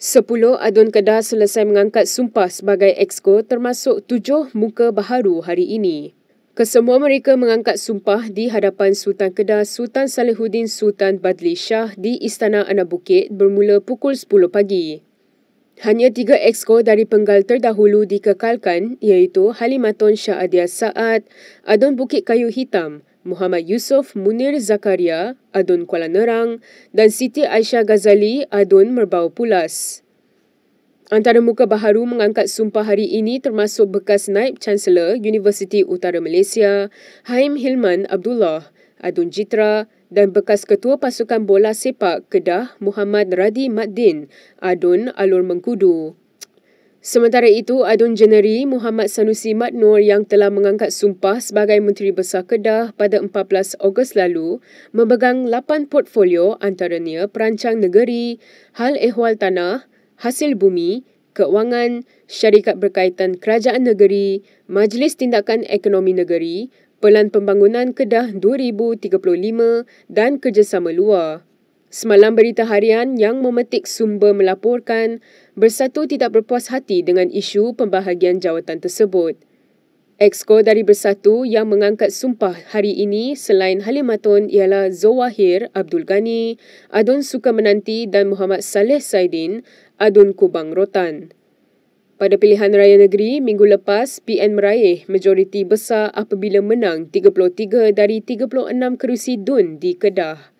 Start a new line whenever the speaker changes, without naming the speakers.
Sepuluh adun kedah selesai mengangkat sumpah sebagai exco termasuk tujuh muka baharu hari ini. Kesemua mereka mengangkat sumpah di hadapan Sultan Kedah Sultan Salihuddin Sultan Badli Shah di Istana Anak Bukit bermula pukul 10 pagi. Hanya tiga exco dari penggal terdahulu dikekalkan iaitu Halimaton Shah Adia Saad, Adun Bukit Kayu Hitam, Muhammad Yusof Munir Zakaria, Adun Kuala Nerang dan Siti Aisyah Ghazali, Adun Merbau Pulas. Antara muka baharu mengangkat sumpah hari ini termasuk bekas Naib Chancellor Universiti Utara Malaysia, Haim Hilman Abdullah, Adun Jitra dan bekas Ketua Pasukan Bola Sepak Kedah Muhammad Radi Maddin, Adun Alor Mengkudu. Sementara itu, Adun Jeneri Muhammad Sanusi Mat Matnur yang telah mengangkat sumpah sebagai Menteri Besar Kedah pada 14 Ogos lalu memegang 8 portfolio antaranya perancang negeri, hal ehwal tanah, hasil bumi, keuangan, syarikat berkaitan kerajaan negeri, Majlis Tindakan Ekonomi Negeri, Pelan Pembangunan Kedah 2035 dan kerjasama luar. Semalam berita harian yang memetik sumber melaporkan Bersatu tidak berpuas hati dengan isu pembahagian jawatan tersebut. Exco dari Bersatu yang mengangkat sumpah hari ini selain Halimaton ialah Zawahir Abdul Ghani, Adun Suka Menanti dan Muhammad Saleh Saidin, Adun Kubang Rotan. Pada pilihan raya negeri minggu lepas, PN meraih majoriti besar apabila menang 33 dari 36 kerusi DUN di Kedah.